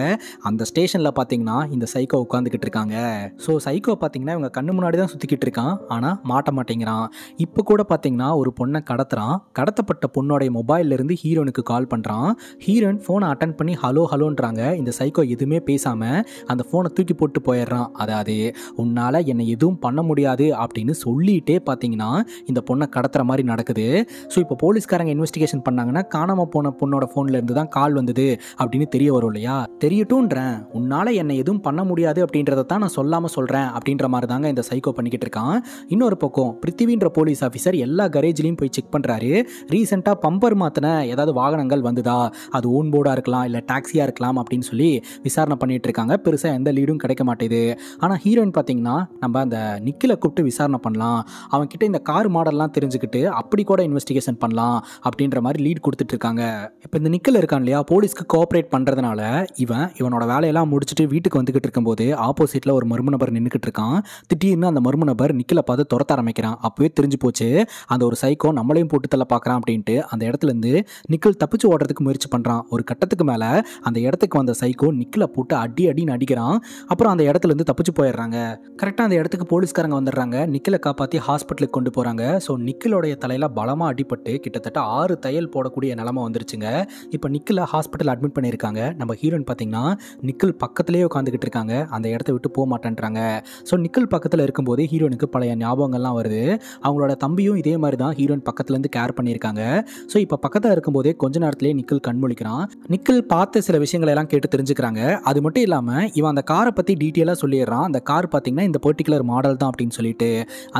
அந்த ஸ்டேஷனில் பார்த்தீங்கன்னா இந்த சைக்கோ உட்காந்துக்கிட்டு இருக்காங்க ஸோ சைக்கோ பார்த்தீங்கன்னா இவங்க கண்ணு முன்னாடி தான் சுற்றிக்கிட்டு இருக்கான் ஆனால் மாட்ட மாட்டேங்கிறான் இப்போ கூட பார்த்தீங்கன்னா ஒரு பொண்ணை கடத்துறான் கடத்தப்பட்ட பொண்ணோடைய மொபைல்லேருந்து ஹீரோனுக்கு கால் பண்ணுறான் ஹீரோயின் ஃபோனை அட்டன் பண்ணி ஹலோ ஹலோன்றாங்க இந்த சைக்கோ எதுவுமே பேசாமல் அந்த ஃபோனை தூக்கி போட்டு போயிடுறான் அதாவது உன்னால் உங்களால் என்னை எதுவும் பண்ண முடியாது அப்படின்னு சொல்லிகிட்டே பார்த்தீங்கன்னா இந்த பொண்ணை கடத்துற மாதிரி நடக்குது ஸோ இப்போ போலீஸ்காரங்க இன்வெஸ்டிகேஷன் பண்ணாங்கன்னா காணாமல் போன பொண்ணோட ஃபோன்லேருந்து தான் கால் வந்தது அப்படின்னு தெரிய வரும் இல்லையா தெரியட்டும்ன்றேன் உன்னால் என்னை எதுவும் பண்ண முடியாது அப்படின்றத தான் நான் சொல்லாமல் சொல்கிறேன் அப்படின்ற மாதிரி தாங்க இந்த சைக்கோ பண்ணிக்கிட்டு இருக்கான் இன்னொரு பக்கம் பிருத்திவின்ற போலீஸ் ஆஃபீஸர் எல்லா கரேஜ்லையும் போய் செக் பண்ணுறாரு ரீசெண்டாக பம்பர் மாத்தின ஏதாவது வாகனங்கள் வந்துதா அது ஓன் போர்டாக இருக்கலாம் இல்லை டாக்ஸியாக இருக்கலாம் அப்படின்னு சொல்லி விசாரணை பண்ணிகிட்டு இருக்காங்க பெருசாக எந்த லீடும் கிடைக்க மாட்டேது ஆனால் ஹீரோயின் பார்த்தீங்கன்னா நம்ம அந்த நிக்கில கூப்பிட்டு விசாரணை பண்ணலாம் கிட்ட இந்த கார் மாடல்லாம் தெரிஞ்சுக்கிட்டு அப்படி கூட இன்வெஸ்டிகேஷன் பண்ணலாம் அப்படின்ற மாதிரி லீட் கொடுத்துட்டு இருக்காங்க இப்போ இந்த நிக்கில் இருக்கான் இல்லையா போலீஸ்க்கு கோஆப்ரேட் பண்ணுறதுனால இவன் இவனோட வேலையெல்லாம் முடிச்சுட்டு வீட்டுக்கு வந்துக்கிட்டு இருக்கும்போது ஆப்போசிட்டில் ஒரு மர்ம நபர் நின்றுக்கிட்டு இருக்கான் திடீர்னு அந்த மர்ம நபர் நிக்கில பார்த்து துரத்த ஆரம்பிக்கிறான் அப்போவே தெரிஞ்சு போச்சு அந்த ஒரு சைக்கோ நம்மளையும் போட்டு தள்ள பார்க்குறான் அப்படின்ட்டு அந்த இடத்துலேருந்து நிக்கல் தப்பிச்சு ஓடுறதுக்கு முயற்சி பண்ணுறான் ஒரு கட்டத்துக்கு மேலே அந்த இடத்துக்கு வந்த சைக்கோ நிக்கில போட்டு அடி அடின்னு அடிக்கிறான் அப்புறம் அந்த இடத்துலேருந்து தப்பிச்சு போயிடுறாங்க கரெக்டாக கரெக்டாக அந்த இடத்துக்கு போலீஸ்காரங்க வந்துடுறாங்க நிக்கிலை காப்பாற்றி ஹாஸ்பிட்டலுக்கு கொண்டு போகிறாங்க ஸோ நிக்கிலோடைய தலையில் பலமாக அடிபட்டு கிட்டத்தட்ட ஆறு தையல் போடக்கூடிய நிலமை வந்துருச்சுங்க இப்போ நிக்கிலை ஹாஸ்பிட்டல் அட்மிட் பண்ணியிருக்காங்க நம்ம ஹீரோயின் பார்த்தீங்கன்னா நிக்கில் பக்கத்துலேயே உட்காந்துக்கிட்டு இருக்காங்க அந்த இடத்த விட்டு போக மாட்டேன்றாங்க ஸோ நிக்கில் பக்கத்தில் இருக்கும்போது ஹீரோனுக்கு பழைய ஞாபகங்கள்லாம் வருது அவங்களோட தம்பியும் இதே மாதிரி தான் ஹீரோயின் பக்கத்துலேருந்து கேர் பண்ணியிருக்காங்க ஸோ இப்போ பக்கத்தில் இருக்கும்போதே கொஞ்ச நேரத்துலேயே நிக்கில் கண்மொழிக்கிறான் நிக்கில் பார்த்த சில விஷயங்களை எல்லாம் கேட்டு தெரிஞ்சுக்கிறாங்க அது மட்டும் இல்லாமல் இவன் அந்த காரை பற்றி டீட்டெயிலாக சொல்லிடுறான் அந்த கார் பார்த்தீங்கன்னா இந்த பர்டிகுலர் மாடல் தான் அப்படின்னு சொல்லிட்டு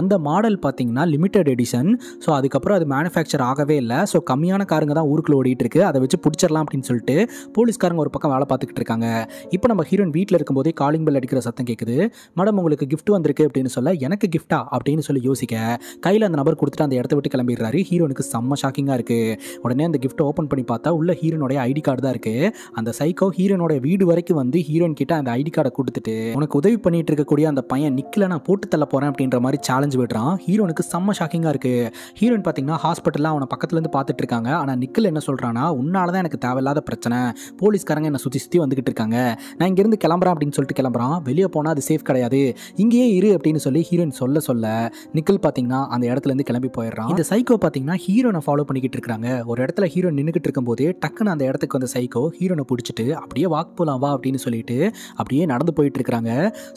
அந்த மாடல் பார்த்தீங்கன்னா லிமிடெட் எடிஷன் ஸோ அதுக்கப்புறம் அது மேனுஃபேக்சர் ஆகவே இல்லை ஸோ கம்மியான காருங்க தான் ஊருக்குள்ள ஓடிட்டு இருக்கு அதை வச்சு பிடிச்சிடலாம் அப்படின்னு சொல்லிட்டு போலீஸ்காரங்க ஒரு பக்கம் வேலை பார்த்துக்கிட்டு இருக்காங்க இப்போ நம்ம ஹீரோயின் வீட்டில் இருக்கும்போதே காலிங் பெல் அடிக்கிற சத்தம் கேட்குது மேடம் உங்களுக்கு கிஃப்ட் வந்திருக்கு அப்படின்னு சொல்ல எனக்கு கிஃப்டா அப்படின்னு சொல்லி யோசிக்க கையில் அந்த நபர் கொடுத்துட்டு அந்த இடத்த விட்டு கிளம்பிடுறாரு ஹீரோனுக்கு செம்ம ஷாக்கிங்காக இருக்குது உடனே அந்த கிஃப்ட் ஓப்பன் பண்ணி பார்த்தா உள்ள ஹீரோனுடைய ஐடி கார்டு தான் இருக்குது அந்த சைக்கோ ஹீரோனோட வீடு வரைக்கும் வந்து ஹீரோயின் கிட்ட அந்த ஐடி கார்டை கொடுத்துட்டு உனக்கு உதவி பண்ணிட்டு இருக்கக்கூடிய அந்த பையன் நிற்கல நான் போட்டு தள்ள போகிறேன் அப்படின்ற மாதிரி சேலஞ்ச் விடுறான் ஹீரோனுக்கு செம்ம ஷாக்கிங்காக இருக்குது ஹீரோயின் பார்த்தீங்கன்னா ஹாஸ்பிட்டலில் அவனை பக்கத்துலேருந்து பார்த்துட்டு இருக்காங்க ஆனால் நிக்கல் என்ன சொல்கிறான்னா உன்னால தான் எனக்கு தேவையில்லாத பிரச்சனை போலீஸ்காரங்க என்னை சுற்றி சுற்றி வந்துகிட்டு இருக்காங்க நான் இங்கேருந்து கிளம்புறேன் அப்படின்னு சொல்லிட்டு கிளம்புறான் வெளியே போனால் அது சேஃப் கிடையாது இங்கேயே இரு அப்படின்னு சொல்லி ஹீரோயின் சொல்ல சொல்ல நிக்கல் பார்த்தீங்கன்னா அந்த இடத்துலேருந்து கிளம்பி போயிடுறான் இந்த சைக்கோ பார்த்தீங்கன்னா ஹீரோனை ஃபாலோ பண்ணிக்கிட்டு இருக்காங்க ஒரு இடத்துல ஹீரோ நின்றுக்கிட்டு இருக்கும்போது டக்குன்னு அந்த இடத்துக்கு வந்த சைக்கோ ஹீரோனை பிடிச்சிட்டு அப்படியே வாக் போலாம் வா அப்படின்னு சொல்லிட்டு அப்படியே நடந்து போயிட்டு இருக்கிறாங்க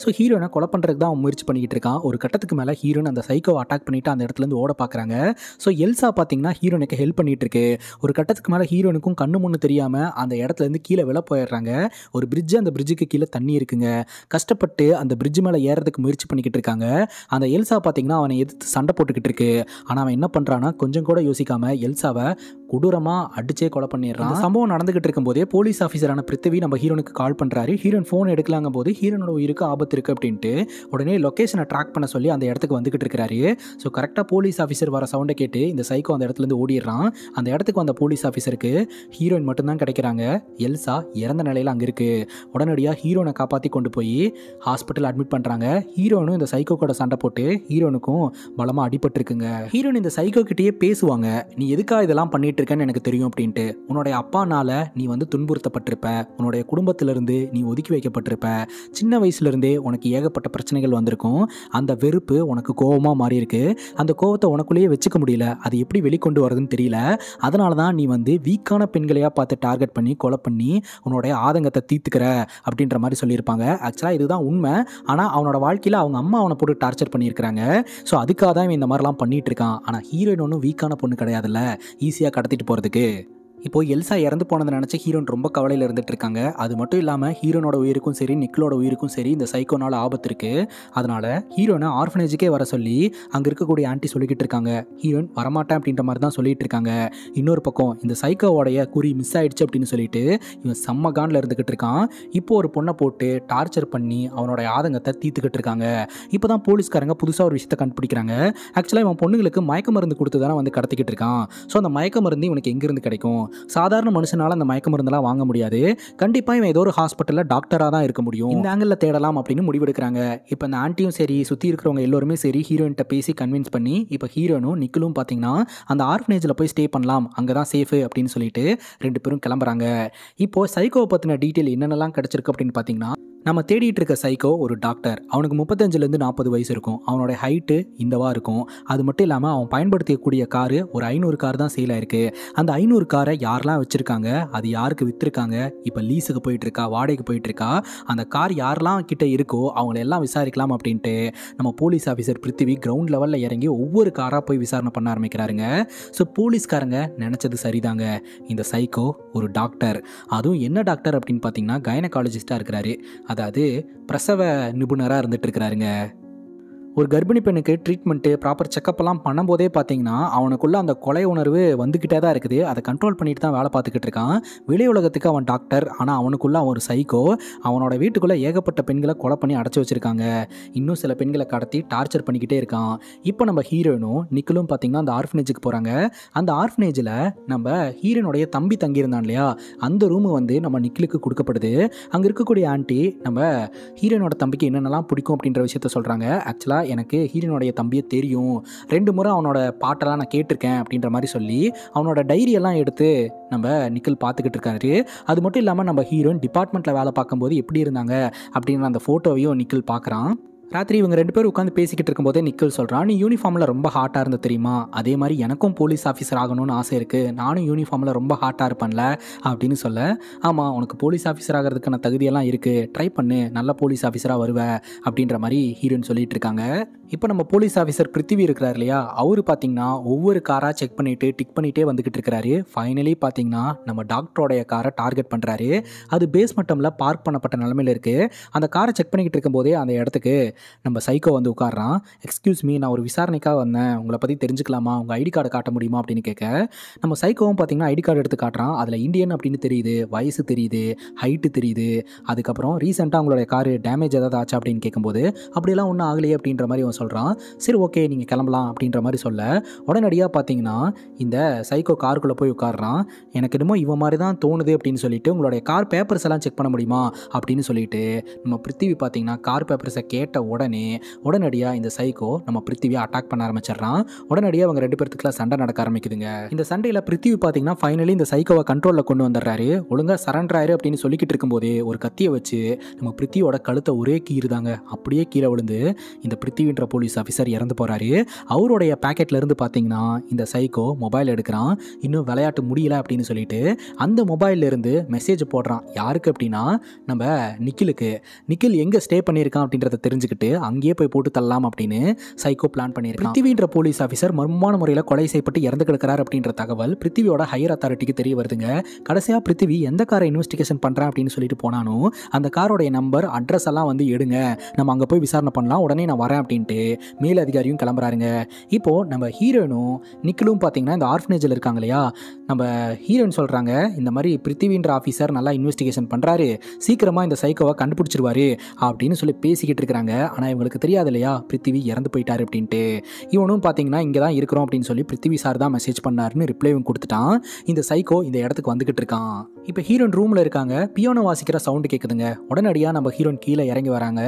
ஸோ ஹீரோனை கொலை பண்ணுறதுக்கு தான் அவன் முயற்சி பண்ணிக்கிட்டு இருக்கான் ஒரு கட்டத்துக்கு மேலே ஹீரோன் அந்த சைக்கோவை அட்டாக் பண்ணிட்டு அந்த இடத்துலேருந்து ஓட பார்க்குறாங்க ஸோ எல்சா பார்த்தீங்கன்னா ஹீரோனுக்கு ஹெல்ப் பண்ணிட்டு இருக்கு ஒரு கட்டத்துக்கு மேலே ஹீரோனுக்கும் கண்ணு முன்னு தெரியாமல் அந்த இடத்துலேருந்து கீழே விழ போயிடுறாங்க ஒரு பிரிட்ஜ் அந்த பிரிட்ஜுக்கு கீழே தண்ணி இருக்குங்க கஷ்டப்பட்டு அந்த பிரிட்ஜ் மேலே ஏறதுக்கு முயற்சி பண்ணிக்கிட்டு இருக்காங்க அந்த எல்சா பார்த்தீங்கன்னா அவனை எதிர்த்து சண்டை போட்டுக்கிட்டு இருக்கு ஆனால் அவன் என்ன பண்ணுறான்னா கொஞ்சம் கூட யோசிக்காமல் எல்சாவை கொடூரமாக அடிச்சே கொலை பண்ணிடுறான் சம்பவம் நடந்துகிட்டு இருக்கும்போதே போலீஸ் ஆஃபீஸரான பிருத்திவி நம்ம ஹீரோனுக்கு கால் பண்ணுறாரு ஹீரோன் ஃபோன் எடுக்கலாங்க போது ஹீரோனோட உயிருக்கு ஆபத்து இருக்குது அப்படின்ட்டு உடனே லொக்கேஷனை ட்ராக் பண்ண சொல்லி அந்த இடத்துக்கு வந்துகிட்டு இருக்கிறாரு ஸோ கரெக்டாக போலீஸ் ஆஃபீஸர் வர சவுண்டை கேட்டு இந்த சைக்கோ அந்த இடத்துலேருந்து ஓடிடுறான் அந்த இடத்துக்கு வந்த போலீஸ் ஆஃபீஸருக்கு ஹீரோயின் மட்டும்தான் கிடைக்கிறாங்க எல்சா இறந்த நிலையில் அங்கே இருக்குது உடனடியாக ஹீரோனை காப்பாற்றி கொண்டு போய் ஹாஸ்பிட்டல் அட்மிட் பண்ணுறாங்க ஹீரோனும் இந்த சைக்கோ கூட சண்டை போட்டு ஹீரோனுக்கும் பலமாக அடிபட்டுருக்குங்க ஹீரோன் இந்த சைக்கோ கிட்டேயே பேசுவாங்க நீ எதுக்காக இதெல்லாம் பண்ணிட்டு இருக்கேன்னு எனக்கு தெரியும் அப்படின்ட்டு உன்னுடைய அப்பானால் நீ வந்து துன்புறுத்தப்பட்டிருப்ப உன்னுடைய குடும்பத்திலிருந்து நீ ஒதுக்கி வைக்கப்பட்டிருப்ப சின்ன வயசுலேருந்தே உனக்கு ஏகப்பட்ட பிரச்சனைகள் வந்திருக்கும் அந்த வெறுப்பு உனக்கு கோபமாக இருக்கு அந்த கோபத்தை உனக்குள்ளேயே வச்சுக்க முடியல அது எப்படி வெளிக்கொண்டு வருதுன்னு தெரியல அதனால தான் நீ வந்து வீக்கான பெண்களையாக பார்த்து டார்கெட் பண்ணி கொலை பண்ணி உன்னுடைய ஆதங்கத்தை தீர்த்துக்கிற அப்படின்ற மாதிரி சொல்லியிருப்பாங்க ஆக்சுவலாக இதுதான் உண்மை ஆனால் அவனோட வாழ்க்கையில் அவங்க அம்மா அவனை போட்டு டார்ச்சர் பண்ணியிருக்கிறாங்க ஸோ அதுக்காக தான் இந்த மாதிரிலாம் பண்ணிட்டு இருக்கான் ஆனால் ஹீரோயின் ஒன்றும் வீக்கான பொண்ணு கிடையாதுல்ல ஈஸியாக கடத்தி மாற்றிட்டு போறதுக்கு இப்போ எல்சா இறந்து போனதை நினச்ச ஹீரோன் ரொம்ப கவலையில் இருந்துட்டு இருக்காங்க அது மட்டும் இல்லாமல் ஹீரோனோட உயிருக்கும் சரி நிக்கிலோட உயிருக்கும் சரி இந்த சைக்கோனால ஆபத்து இருக்கு அதனால ஹீரோனை ஆர்ஃபனேஜுக்கே வர சொல்லி அங்கே இருக்கக்கூடிய ஆண்டி சொல்லிக்கிட்டு இருக்காங்க ஹீரோன் வரமாட்டேன் அப்படின்ற மாதிரி தான் சொல்லிட்டு இருக்காங்க இன்னொரு பக்கம் இந்த சைக்கோவோடைய குறி மிஸ் ஆயிடுச்சு அப்படின்னு சொல்லிட்டு இவன் செம்ம காண்டில் இருந்துக்கிட்டு இருக்கான் இப்போ ஒரு பொண்ணை போட்டு டார்ச்சர் பண்ணி அவனோட ஆதங்கத்தை தீர்த்துக்கிட்டு இருக்காங்க இப்போ தான் போலீஸ்காரங்க புதுசாக ஒரு விஷயத்தை கண்டுபிடிக்கிறாங்க ஆக்சுவலாக இவன் பொண்ணுங்களுக்கு மயக்க மருந்து கொடுத்து தானே வந்து கடத்திக்கிட்டு இருக்கான் ஸோ அந்த மயக்க மருந்து இவனுக்கு எங்கேருந்து கிடைக்கும் சாதாரண மனுஷனால் அந்த மயக்க மருந்தெல்லாம் வாங்க முடியாது கண்டிப்பாக இவன் ஏதோ ஒரு ஹாஸ்பிட்டலில் டாக்டராக தான் இருக்க முடியும் இந்த ஆங்கிளில் தேடலாம் அப்படின்னு முடிவெடுக்கிறாங்க இப்போ அந்த ஆண்டியும் சரி சுற்றி இருக்கிறவங்க எல்லோருமே சரி ஹீரோயின்ட்ட பேசி கன்வின்ஸ் பண்ணி இப்போ ஹீரோனும் நிக்கலும் பார்த்தீங்கன்னா அந்த ஆர்ஃபனேஜில் போய் ஸ்டே பண்ணலாம் அங்கே தான் சேஃபு அப்படின்னு சொல்லிட்டு ரெண்டு பேரும் கிளம்புறாங்க இப்போது சைக்கோவை பற்றின டீட்டெயில் என்னென்னலாம் கிடச்சிருக்கு அப்படின்னு பார்த்தீங்கன்னா நம்ம தேடிட்டு இருக்க சைக்கோ ஒரு டாக்டர் அவனுக்கு முப்பத்தஞ்சுலேருந்து நாற்பது வயசு இருக்கும் அவனோட ஹைட்டு இந்தவா இருக்கும் அது மட்டும் இல்லாமல் அவன் பயன்படுத்தக்கூடிய காரு ஒரு ஐநூறு கார் தான் சேல் ஆயிருக்கு அந்த ஐநூறு காரை யாரெல்லாம் வச்சுருக்காங்க அது யாருக்கு விற்றுருக்காங்க இப்போ லீஸுக்கு போயிட்டுருக்கா வாடகைக்கு போயிட்டுருக்கா அந்த கார் யாரெல்லாம் கிட்டே இருக்கோ அவங்கள எல்லாம் விசாரிக்கலாம் அப்படின்ட்டு நம்ம போலீஸ் ஆஃபீஸர் பிருத்திவி கிரவுண்ட் லெவலில் இறங்கி ஒவ்வொரு காராக போய் விசாரணை பண்ண ஆரம்பிக்கிறாருங்க ஸோ போலீஸ்காரங்க நினச்சது சரிதாங்க இந்த சைக்கோ ஒரு டாக்டர் அதுவும் என்ன டாக்டர் அப்படின்னு பார்த்தீங்கன்னா கைனகாலஜிஸ்டாக இருக்கிறாரு அதாவது பிரசவ நிபுணராக இருந்துட்டு இருக்கிறாருங்க ஒரு கர்ப்பிணி பெண்ணுக்கு ட்ரீட்மெண்ட்டு ப்ராப்பர் செக்கப்பெல்லாம் பண்ணும்போதே பார்த்தீங்கன்னா அவனுக்குள்ள அந்த கொலை உணர்வு வந்துக்கிட்டே தான் இருக்குது அதை கண்ட்ரோல் பண்ணிட்டு தான் வேலை பார்த்துக்கிட்டு இருக்கான் வெளி உலகத்துக்கு அவன் டாக்டர் ஆனால் அவனுக்குள்ள அவன் ஒரு சைக்கோ அவனோட வீட்டுக்குள்ளே ஏகப்பட்ட பெண்களை கொலை பண்ணி அடைச்சி வச்சுருக்காங்க இன்னும் சில பெண்களை கடத்தி டார்ச்சர் பண்ணிக்கிட்டே இருக்கான் இப்போ நம்ம ஹீரோனும் நிக்கலும் பார்த்தீங்கன்னா அந்த ஆர்ஃபனேஜுக்கு போகிறாங்க அந்த ஆர்ஃபனேஜில் நம்ம ஹீரோனுடைய தம்பி தங்கியிருந்தான் இல்லையா அந்த ரூமு வந்து நம்ம நிக்கிலுக்கு கொடுக்கப்படுது அங்கே இருக்கக்கூடிய ஆண்டி நம்ம ஹீரோனோட தம்பிக்கு என்னென்னலாம் பிடிக்கும் அப்படின்ற விஷயத்த சொல்கிறாங்க ஆக்சுவலாக எனக்கு ஹீரனுடைய தம்பியை தெரியும் ரெண்டு முறை அவனோட பாட்டெல்லாம் நான் கேட்டிருக்கேன் அப்படின்ற மாதிரி சொல்லி அவனோட டைரியெல்லாம் எடுத்து நம்ம நிக்கல் பார்த்துக்கிட்டு இருக்காரு அது மட்டும் இல்லாமல் நம்ம ஹீரோயின் டிபார்ட்மெண்ட்டில் வேலை பார்க்கும்போது எப்படி இருந்தாங்க அப்படின்ற அந்த ஃபோட்டோவையும் நிக்கல் பார்க்குறான் ராத்திரி இவங்க ரெண்டு பேரும் உட்காந்து பேசிக்கிட்டு இருக்கும்போதே நிக்கல் சொல்கிறான் நீ யூனிஃபார்மில் ரொம்ப ஹாட்டாக இருந்தது தெரியுமா அதே மாதிரி எனக்கும் போலீஸ் ஆஃபீஸர் ஆகணும்னு ஆசை இருக்குது நானும் யூனிஃபார்மில் ரொம்ப ஹாட்டாக இருப்பேன்ல அப்படின்னு சொல்ல ஆமாம் உனக்கு போலீஸ் ஆஃபீஸர் ஆகிறதுக்கான தகுதியெல்லாம் இருக்குது ட்ரை பண்ணு நல்ல போலீஸ் ஆஃபீஸராக வருவ அப்படின்ற மாதிரி ஹீரோன்னு சொல்லிட்டு இருக்காங்க இப்போ நம்ம போலீஸ் ஆஃபீஸர் பிருத்திவி இருக்கிறார் இல்லையா அவர் பார்த்தீங்கன்னா ஒவ்வொரு காராக செக் பண்ணிவிட்டு டிக் பண்ணிகிட்டே வந்துக்கிட்டு இருக்கிறாரு ஃபைனலி பார்த்தீங்கன்னா நம்ம டாக்டரோடைய காரை டார்கெட் பண்ணுறாரு அது பேஸ் மட்டமில் பார்க் பண்ணப்பட்ட நிலமையில் இருக்குது அந்த காரை செக் பண்ணிக்கிட்டு இருக்கும்போதே அந்த இடத்துக்கு நம்ம சைக்கோ வந்து உட்காடுறான் எக்ஸ்கியூஸ் மீ நான் ஒரு விசாரணைக்காக வந்தேன் உங்களை பற்றி தெரிஞ்சுக்கலாமா உங்கள் ஐடி கார்டை காட்ட முடியுமா அப்படின்னு கேட்க நம்ம சைக்கோவும் பார்த்தீங்கன்னா ஐடி கார்டு எடுத்து காட்டுறான் அதில் இந்தியன் அப்படின்னு தெரியுது வயசு தெரியுது ஹைட்டு தெரியுது அதுக்கப்புறம் ரீசெண்டாக அவங்களுடைய காரு டேமேஜ் ஏதாவது ஆச்சா அப்படின்னு கேட்கும்போது அப்படிலாம் ஒன்றும் ஆகலையே அப்படின்ற மாதிரி அவன் சொல்கிறான் சரி ஓகே நீங்கள் கிளம்பலாம் அப்படின்ற மாதிரி சொல்ல உடனடியாக பார்த்தீங்கன்னா இந்த சைக்கோ காருக்குள்ளே போய் உட்காடுறான் எனக்கு என்னமோ இவன் மாதிரி தான் தோணுது அப்படின்னு சொல்லிட்டு உங்களுடைய கார் பேப்பர்ஸ் எல்லாம் செக் பண்ண முடியுமா அப்படின்னு சொல்லிட்டு நம்ம பிருத்திவி பார்த்தீங்கன்னா கார் பேப்பர்ஸை கேட்ட உடனே உடனடியாக இந்த சைக்கோ நம்ம பிருத்திவியை அட்டாக் பண்ண ஆரம்பிச்சிடறான் உடனடியாக அவங்க ரெண்டு பேர்த்துக்குலாம் சண்டை நடக்க ஆரம்பிக்குதுங்க இந்த சண்டையில் பிருத்திவி பார்த்தீங்கன்னா ஃபைனலி இந்த சைக்கோவை கண்ட்ரோலில் கொண்டு வந்துடுறாரு ஒழுங்காக சரண்டர் ஆயிரு அப்படின்னு சொல்லிக்கிட்டு இருக்கும்போது ஒரு கத்தியை வச்சு நம்ம பிருத்தியோட கழுத்தை ஒரே கீறுதாங்க அப்படியே கீழே விழுந்து இந்த பிருத்திவின்ற போலீஸ் ஆஃபீஸர் இறந்து போகிறாரு அவருடைய பேக்கெட்லேருந்து பார்த்தீங்கன்னா இந்த சைக்கோ மொபைல் எடுக்கிறான் இன்னும் விளையாட்டு முடியல அப்படின்னு சொல்லிட்டு அந்த மொபைல்லேருந்து மெசேஜ் போடுறான் யாருக்கு அப்படின்னா நம்ம நிக்கிலுக்கு நிக்கில் எங்கே ஸ்டே பண்ணியிருக்கான் அப்படின்றத தெரிஞ்சுக்கிட்டு எடுத்துட்டு அங்கேயே போய் போட்டு தள்ளலாம் அப்படின்னு சைக்கோ பிளான் பண்ணியிருக்கு பிருத்திவின்ற போலீஸ் ஆஃபீஸர் மர்மமான முறையில் கொலை செய்யப்பட்டு இறந்து கிடக்கிறார் அப்படின்ற தகவல் பிருத்திவியோட ஹையர் அத்தாரிட்டிக்கு தெரிய வருதுங்க கடைசியாக பிருத்திவி எந்த காரை இன்வெஸ்டிகேஷன் பண்ணுறேன் அப்படின்னு சொல்லிட்டு போனானோ அந்த காரோடைய நம்பர் அட்ரஸ் எல்லாம் வந்து எடுங்க நம்ம அங்கே போய் விசாரணை பண்ணலாம் உடனே நான் வரேன் அப்படின்ட்டு மேல் அதிகாரியும் கிளம்புறாருங்க இப்போது நம்ம ஹீரோயினும் நிக்கிலும் பார்த்தீங்கன்னா இந்த ஆர்ஃபனேஜில் இருக்காங்க இல்லையா நம்ம ஹீரோயின் சொல்கிறாங்க இந்த மாதிரி பிருத்திவின்ற ஆஃபீஸர் நல்லா இன்வெஸ்டிகேஷன் பண்ணுறாரு சீக்கிரமாக இந்த சைக்கோவை கண்டுபிடிச்சிருவாரு அப்படின்னு சொல்லி பேசிக்கிட்டு இருக்கிறாங்க ஆனால் இவங்களுக்கு தெரியாது இல்லையா பிருத்திவி இறந்து போயிட்டார் அப்படின்ட்டு இவனும் பார்த்தீங்கன்னா இங்கே தான் இருக்கிறோம் அப்படின்னு சொல்லி பிருத்திவி சார் தான் மெசேஜ் பண்ணாருன்னு ரிப்ளைவும் கொடுத்துட்டான் இந்த சைக்கோ இந்த இடத்துக்கு வந்துகிட்டு இருக்கான் இப்போ ஹீரோன் ரூமில் இருக்காங்க பியோனோ வாசிக்கிற சவுண்டு கேட்குதுங்க உடனடியாக நம்ம ஹீரோன் கீழே இறங்கி வராங்க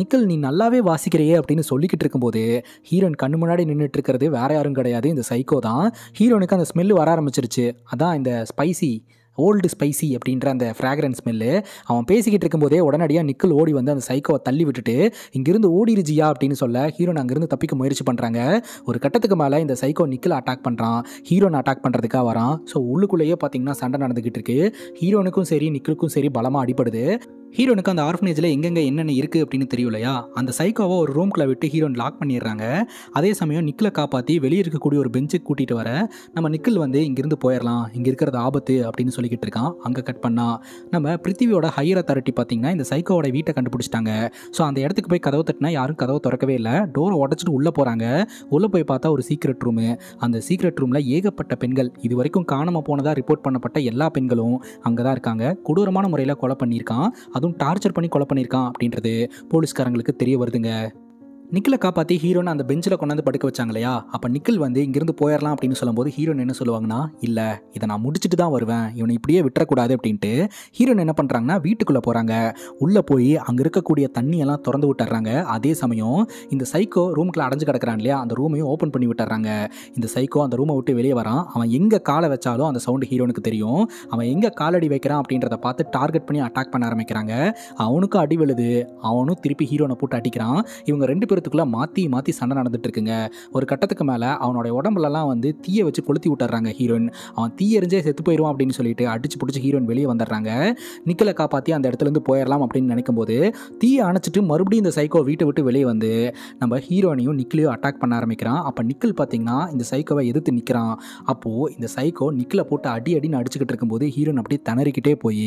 நிக்கல் நீ நல்லாவே வாசிக்கிறையே அப்படின்னு சொல்லிக்கிட்டு இருக்கும்போது ஹீரோன் கண்ணு முன்னாடி நின்றுட்டு இருக்கிறது வேற யாரும் கிடையாது இந்த சைக்கோ தான் ஹீரோனுக்கு அந்த ஸ்மெல் வர ஆரம்பிச்சிருச்சு அதான் இந்த ஸ்பைசி ஓல்டு ஸ்பைசி அப்படின்ற அந்த ஃப்ராக்ரன்ஸ் ஸ்மெல்லு அவன் பேசிக்கிட்டு இருக்கும்போதே உடனடியாக நிக்கல் ஓடி வந்து அந்த சைக்கோவை தள்ளி விட்டுட்டு இங்கிருந்து ஓடிருஜியா அப்படின்னு சொல்ல ஹீரோன் அங்கேருந்து தப்பிக்க முயற்சி பண்ணுறாங்க ஒரு கட்டத்துக்கு மேலே இந்த சைக்கோ நிக்கில் அட்டாக் பண்ணுறான் ஹீரோன் அட்டாக் பண்ணுறதுக்காக வரான் ஸோ உள்ளுக்குள்ளேயே பார்த்தீங்கன்னா சண்டை நடந்துக்கிட்டு இருக்கு ஹீரோனுக்கும் சரி நிக்கிலுக்கும் சரி பலமாக அடிப்படுது ஹீரோனுக்கு அந்த ஆர்ஃபனேஜில் எங்கெங்கே என்னென்ன இருக்குது அப்படின்னு தெரியலையா அந்த சைக்கோவை ஒரு ரூம்குள்ளே விட்டு ஹீரோன் லாக் பண்ணிடுறாங்க அதே சமயம் நிக்கலை காப்பாற்றி வெளியே இருக்கக்கூடிய ஒரு பெஞ்சுக்கு கூட்டிகிட்டு வர நம்ம நிக்கில் வந்து இங்கிருந்து போயிடலாம் இங்கே இருக்கிறது ஆபத்து அப்படின்னு சொல்லி சொல்லிக்கிட்டு இருக்கான் அங்கே கட் பண்ணால் நம்ம பிருத்திவியோட ஹையர் அத்தாரிட்டி பார்த்திங்கன்னா இந்த சைக்கோவோட வீட்டை கண்டுபிடிச்சிட்டாங்க ஸோ அந்த இடத்துக்கு போய் கதவை தட்டினா யாரும் கதவை திறக்கவே இல்லை டோரை உடச்சிட்டு உள்ளே போகிறாங்க உள்ளே போய் பார்த்தா ஒரு சீக்ரெட் ரூமு அந்த சீக்ரெட் ரூமில் ஏகப்பட்ட பெண்கள் இது வரைக்கும் காணாமல் போனதாக ரிப்போர்ட் பண்ணப்பட்ட எல்லா பெண்களும் அங்கே தான் இருக்காங்க கொடூரமான முறையில் கொலை பண்ணியிருக்கான் அதுவும் டார்ச்சர் பண்ணி கொலை பண்ணியிருக்கான் அப்படின்றது போலீஸ்காரங்களுக்கு தெரிய வருதுங்க நிக்கில காப்பாற்றி ஹீரோனை அந்த பெஞ்சில் கொண்டாந்து படுக்க வச்சாங்க இல்லையா அப்போ நிக்கில் வந்து இங்கிருந்து போயிடலாம் அப்படின்னு சொல்லும்போது ஹீரோன் என்ன சொல்லுவாங்கன்னா இல்லை இதை நான் முடிச்சுட்டு தான் வருவேன் இவனை இப்படியே விட்டுறக்கூடாது அப்படின்ட்டு ஹீரோன் என்ன பண்ணுறாங்கன்னா வீட்டுக்குள்ளே போகிறாங்க உள்ளே போய் அங்கே இருக்கக்கூடிய தண்ணியெல்லாம் திறந்து விட்டுறாங்க அதே சமயம் இந்த சைக்கோ ரூமுக்குள்ள அடைஞ்சு கிடக்கிறான் இல்லையா அந்த ரூமையும் ஓப்பன் பண்ணி விட்டுறாங்க இந்த சைக்கோ அந்த ரூமை விட்டு வெளியே வரான் அவன் எங்கே காலை வச்சாலும் அந்த சவுண்டு ஹீரோனுக்கு தெரியும் அவன் எங்கே காலடி வைக்கிறான் அப்படின்றத பார்த்து டார்கெட் பண்ணி அட்டாக் பண்ண ஆரம்பிக்கிறாங்க அவனுக்கும் அடி விழுது அவனும் திருப்பி ஹீரோனை போட்டு அடிக்கிறான் இவங்க ரெண்டு பேரும் குடும்பத்துக்குள்ளே மாற்றி மாற்றி சண்டை நடந்துட்டு இருக்குங்க ஒரு கட்டத்துக்கு மேலே அவனுடைய உடம்புலலாம் வந்து தீயை வச்சு கொளுத்தி விட்டுறாங்க ஹீரோயின் அவன் தீ எரிஞ்சே செத்து போயிடுவான் அப்படின்னு சொல்லிட்டு அடிச்சு பிடிச்சி ஹீரோயின் வெளியே வந்துடுறாங்க நிக்கலை காப்பாற்றி அந்த இடத்துலேருந்து போயிடலாம் அப்படின்னு நினைக்கும் போது தீயை அணைச்சிட்டு மறுபடியும் இந்த சைக்கோ வீட்டை விட்டு வெளியே வந்து நம்ம ஹீரோனையும் நிக்கிலையும் அட்டாக் பண்ண ஆரம்பிக்கிறான் அப்போ நிக்கில் பார்த்தீங்கன்னா இந்த சைக்கோவை எதிர்த்து நிற்கிறான் அப்போது இந்த சைக்கோ நிக்கிலை போட்டு அடி அடின்னு அடிச்சுக்கிட்டு இருக்கும்போது ஹீரோன் அப்படியே திணறிக்கிட்டே போய்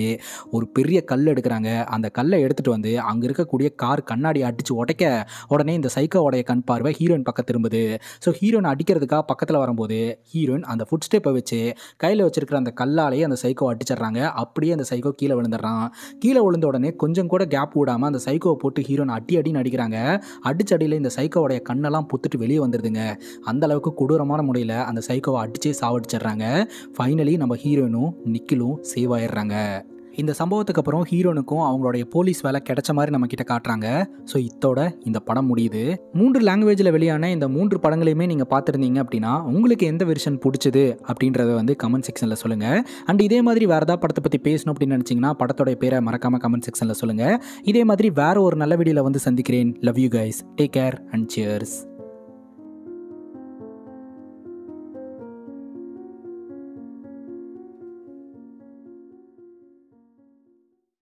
ஒரு பெரிய கல் எடுக்கிறாங்க அந்த கல்லை எடுத்துகிட்டு வந்து அங்கே இருக்கக்கூடிய கார் கண்ணாடி அடித்து உடைக்க உடனே இந்த சைக்கோவோடைய கண் பார்வை ஹீரோயின் பக்கம் திரும்புது ஸோ ஹீரோயின் அடிக்கிறதுக்காக பக்கத்தில் வரும்போது ஹீரோயின் அந்த ஃபுட் ஸ்டெப்பை வச்சு கையில் வச்சிருக்கிற அந்த கல்லாலேயே அந்த சைக்கோ அடிச்சிடுறாங்க அப்படியே அந்த சைக்கோ கீழே விழுந்துடுறான் கீழே விழுந்த உடனே கொஞ்சம் கூட கேப் விடாமல் அந்த சைக்கோவை போட்டு ஹீரோயின் அடி அடின்னு அடிக்கிறாங்க அடிச்சடியில் இந்த சைக்கோவோடைய கண்ணெல்லாம் புத்துட்டு வெளியே வந்துடுதுங்க அந்த அளவுக்கு கொடூரமான முறையில் அந்த சைக்கோவை அடிச்சே சாவடிச்சிடுறாங்க ஃபைனலி நம்ம ஹீரோயினும் நிக்கிலும் சேவ் ஆயிடுறாங்க இந்த சம்பவத்துக்கு அப்புறம் ஹீரோனுக்கும் அவங்களுடைய போலீஸ் வேலை கிடைச்ச மாதிரி நம்ம கிட்ட காட்டுறாங்க ஸோ இத்தோட இந்த படம் முடியுது மூன்று லாங்குவேஜில் வெளியான இந்த மூன்று படங்களையுமே நீங்கள் பார்த்துருந்தீங்க அப்படின்னா உங்களுக்கு எந்த வெர்ஷன் பிடிச்சது அப்படின்றத வந்து கமெண்ட் செக்ஷனில் சொல்லுங்கள் அண்ட் இதே மாதிரி வேறு ஏதாவது படத்தை பற்றி பேசணும் அப்படின்னு நினச்சிங்கன்னா படத்தோடைய பேரை மறக்காமல் கமெண்ட் செக்ஷனில் சொல்லுங்கள் இதே மாதிரி வேறு ஒரு நல்ல வீடியோவில் வந்து சந்திக்கிறேன் love you guys take care and cheers